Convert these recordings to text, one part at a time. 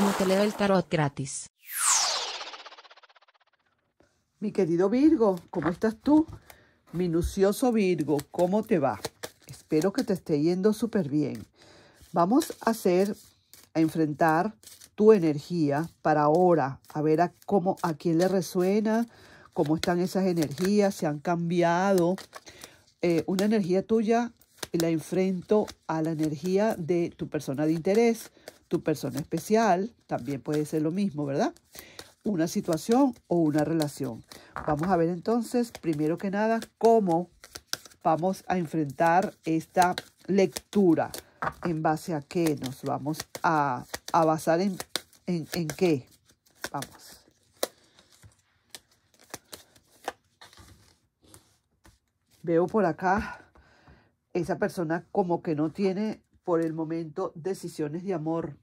como te leo el tarot gratis. Mi querido Virgo, ¿cómo estás tú? Minucioso Virgo, ¿cómo te va? Espero que te esté yendo súper bien. Vamos a hacer, a enfrentar tu energía para ahora, a ver a, cómo, a quién le resuena, cómo están esas energías, se han cambiado. Eh, una energía tuya la enfrento a la energía de tu persona de interés, tu persona especial, también puede ser lo mismo, ¿verdad? Una situación o una relación. Vamos a ver entonces, primero que nada, cómo vamos a enfrentar esta lectura. ¿En base a qué nos vamos a, basar en, en, en qué? Vamos. Veo por acá esa persona como que no tiene por el momento decisiones de amor.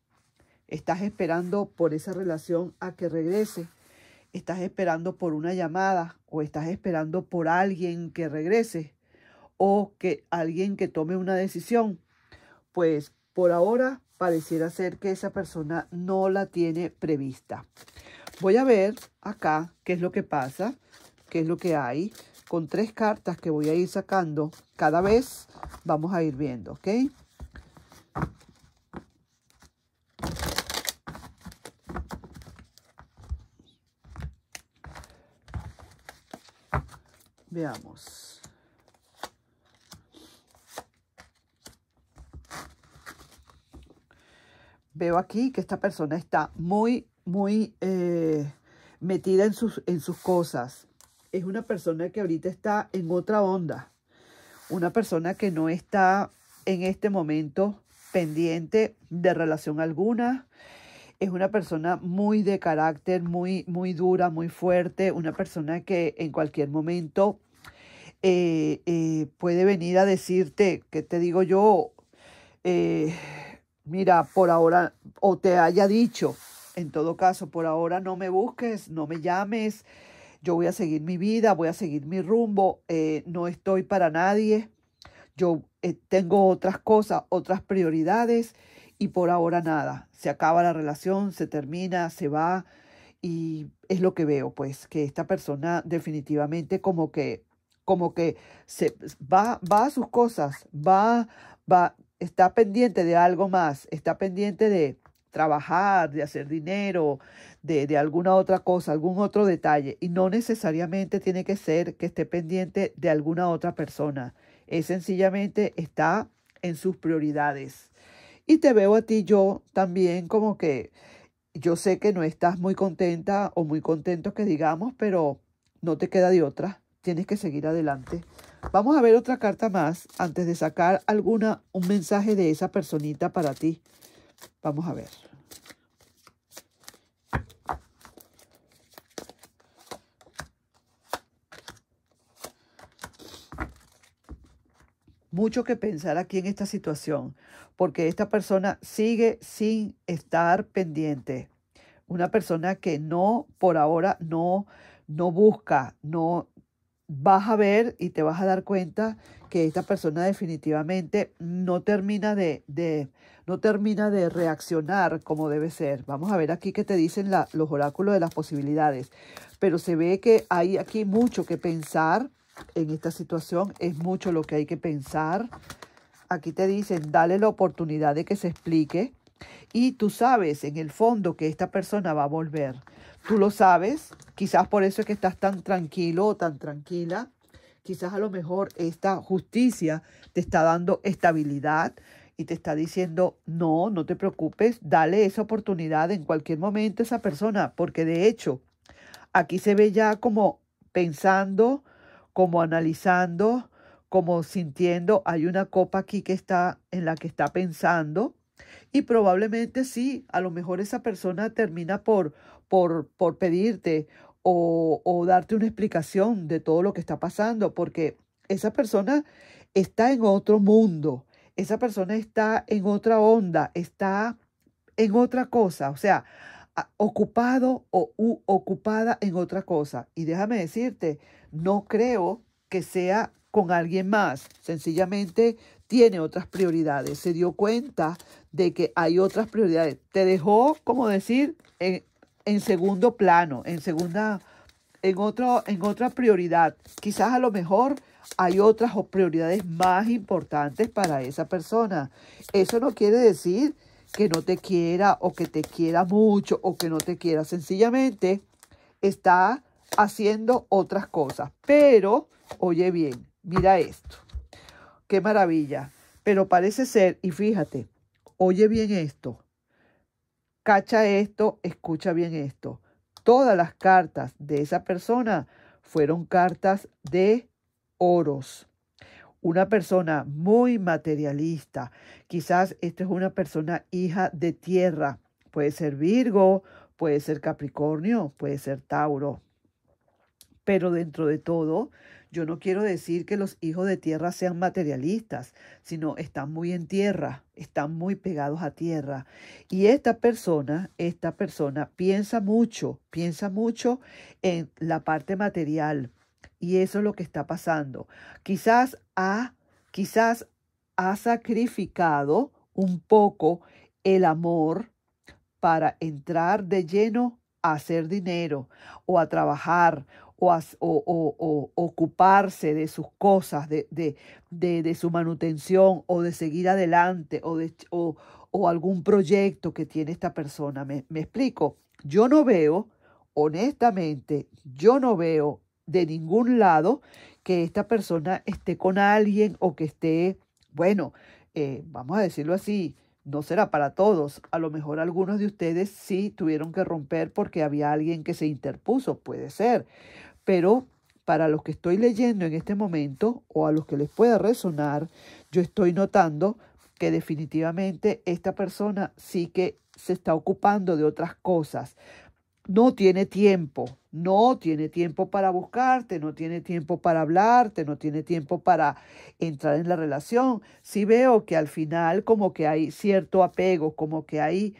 Estás esperando por esa relación a que regrese. Estás esperando por una llamada o estás esperando por alguien que regrese o que alguien que tome una decisión. Pues por ahora pareciera ser que esa persona no la tiene prevista. Voy a ver acá qué es lo que pasa, qué es lo que hay, con tres cartas que voy a ir sacando cada vez. Vamos a ir viendo, ¿ok? Veamos. Veo aquí que esta persona está muy, muy eh, metida en sus, en sus cosas. Es una persona que ahorita está en otra onda. Una persona que no está en este momento pendiente de relación alguna es una persona muy de carácter, muy, muy dura, muy fuerte, una persona que en cualquier momento eh, eh, puede venir a decirte, que te digo yo? Eh, mira, por ahora, o te haya dicho, en todo caso, por ahora no me busques, no me llames, yo voy a seguir mi vida, voy a seguir mi rumbo, no estoy para nadie, yo tengo otras cosas, otras prioridades y por ahora nada. Se acaba la relación, se termina, se va y es lo que veo, pues que esta persona definitivamente como que como que se va va a sus cosas, va va está pendiente de algo más, está pendiente de trabajar, de hacer dinero, de, de, alguna otra cosa, algún otro detalle. Y no necesariamente tiene que ser que esté pendiente de alguna otra persona. Es sencillamente está en sus prioridades. Y te veo a ti yo también como que yo sé que no estás muy contenta o muy contento que digamos, pero no te queda de otra. Tienes que seguir adelante. Vamos a ver otra carta más antes de sacar alguna un mensaje de esa personita para ti. Vamos a ver. mucho que pensar aquí en esta situación, porque esta persona sigue sin estar pendiente. Una persona que no, por ahora, no, no busca, no vas a ver y te vas a dar cuenta que esta persona definitivamente no termina de, de, no termina de reaccionar como debe ser. Vamos a ver aquí qué te dicen los oráculos de las posibilidades. Pero se ve que hay aquí mucho que pensar en esta situación. Es mucho lo que hay que pensar. Aquí te dicen, dale la oportunidad de que se explique. Y tú sabes en el fondo que esta persona va a volver. Tú lo sabes. Quizás por eso es que estás tan tranquilo o tan tranquila. Quizás a lo mejor esta justicia te está dando estabilidad y te está diciendo, no, no te preocupes, dale esa oportunidad en cualquier momento a esa persona, porque de hecho, aquí se ve ya como pensando como analizando, como sintiendo, hay una copa aquí que está en la que está pensando y probablemente sí, a lo mejor esa persona termina por, por, por pedirte o, o darte una explicación de todo lo que está pasando, porque esa persona está en otro mundo, esa persona está en otra onda, está en otra cosa, o sea, ocupado o ocupada en otra cosa. Y déjame decirte, no creo que sea con alguien más, sencillamente tiene otras prioridades, se dio cuenta de que hay otras prioridades, te dejó, como decir, en, segundo plano, en segunda, en, otro, en otra prioridad. Quizás a lo mejor hay otras prioridades más importantes para esa persona. Eso no quiere decir que no te quiera o que te quiera mucho o que no te quiera. Sencillamente está haciendo otras cosas. Pero, oye bien, mira esto. Qué maravilla. Pero parece ser, y fíjate, oye bien esto. Cacha esto, escucha bien esto. Todas las cartas de esa persona fueron cartas de oros una persona muy materialista. Quizás esta es una persona hija de tierra. Puede ser Virgo, puede ser Capricornio, puede ser Tauro. Pero dentro de todo, yo no quiero decir que los hijos de tierra sean materialistas, sino están muy en tierra, están muy pegados a tierra. Y esta persona, esta persona piensa mucho, piensa mucho en la parte material. Y eso es lo que está pasando. Quizás quizás ha sacrificado un poco el amor para entrar de lleno a hacer dinero o a trabajar o, o, ocuparse de sus cosas, de, su manutención o de seguir adelante o, algún proyecto que tiene esta persona. me explico? Yo no veo honestamente, yo no veo de ningún lado que esta persona esté con alguien o que esté, bueno, eh, vamos a decirlo así, no será para todos. A lo mejor algunos de ustedes sí tuvieron que romper porque había alguien que se interpuso, puede ser. Pero para los que estoy leyendo en este momento o a los que les pueda resonar, yo estoy notando que definitivamente esta persona sí que se está ocupando de otras cosas no tiene tiempo, no tiene tiempo para buscarte, no tiene tiempo para hablarte, no tiene tiempo para entrar en la relación. Si sí veo que al final como que hay cierto apego, como que hay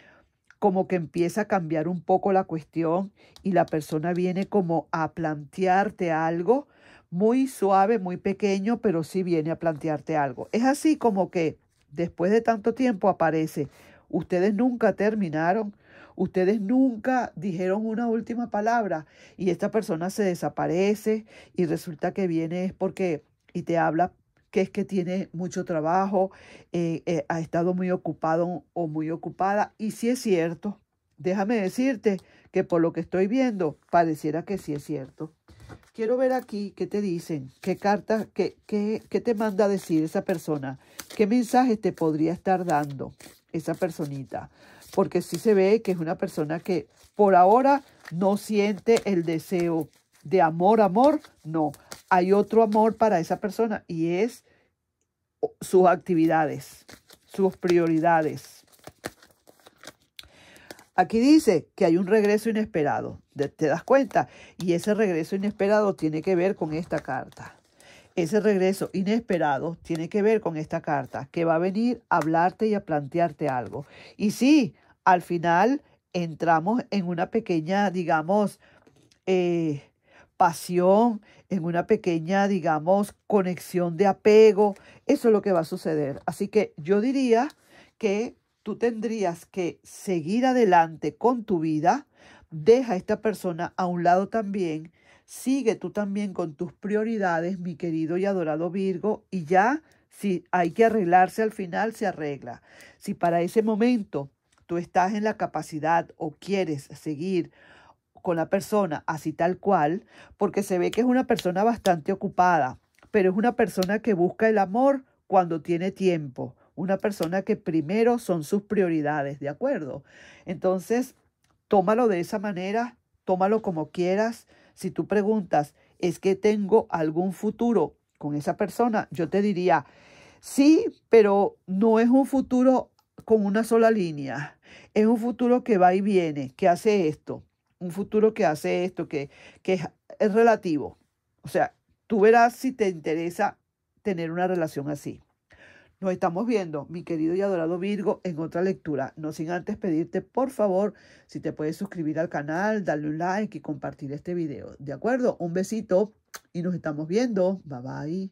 como que empieza a cambiar un poco la cuestión y la persona viene como a plantearte algo muy suave, muy pequeño, pero sí viene a plantearte algo. Es así como que después de tanto tiempo aparece, ustedes nunca terminaron, Ustedes nunca dijeron una última palabra y esta persona se desaparece y resulta que viene es porque y te habla que es que tiene mucho trabajo, eh, eh, ha estado muy ocupado o muy ocupada. Y si es cierto, déjame decirte que por lo que estoy viendo, pareciera que sí es cierto. Quiero ver aquí qué te dicen, qué carta qué, qué, qué te manda a decir esa persona, qué mensaje te podría estar dando esa personita porque sí se ve que es una persona que por ahora no siente el deseo de amor, amor, no. Hay otro amor para esa persona y es sus actividades, sus prioridades. Aquí dice que hay un regreso inesperado, ¿te das cuenta? Y ese regreso inesperado tiene que ver con esta carta. Ese regreso inesperado tiene que ver con esta carta, que va a venir a hablarte y a plantearte algo. Y sí, al final entramos en una pequeña, digamos, eh, pasión, en una pequeña, digamos, conexión de apego. Eso es lo que va a suceder. Así que yo diría que tú tendrías que seguir adelante con tu vida. Deja a esta persona a un lado también. Sigue tú también con tus prioridades, mi querido y adorado Virgo, y ya si hay que arreglarse al final, se arregla. Si para ese momento tú estás en la capacidad o quieres seguir con la persona así tal cual, porque se ve que es una persona bastante ocupada, pero es una persona que busca el amor cuando tiene tiempo, una persona que primero son sus prioridades, ¿de acuerdo? Entonces, tómalo de esa manera, tómalo como quieras. Si tú preguntas, ¿es que tengo algún futuro con esa persona? Yo te diría, sí, pero no es un futuro con una sola línea. Es un futuro que va y viene, que hace esto, un futuro que hace esto, que, que es, es relativo. O sea, tú verás si te interesa tener una relación así. Nos estamos viendo, mi querido y adorado Virgo, en otra lectura. No sin antes pedirte, por favor, si te puedes suscribir al canal, darle un like y compartir este video. ¿De acuerdo? Un besito y nos estamos viendo. Bye bye.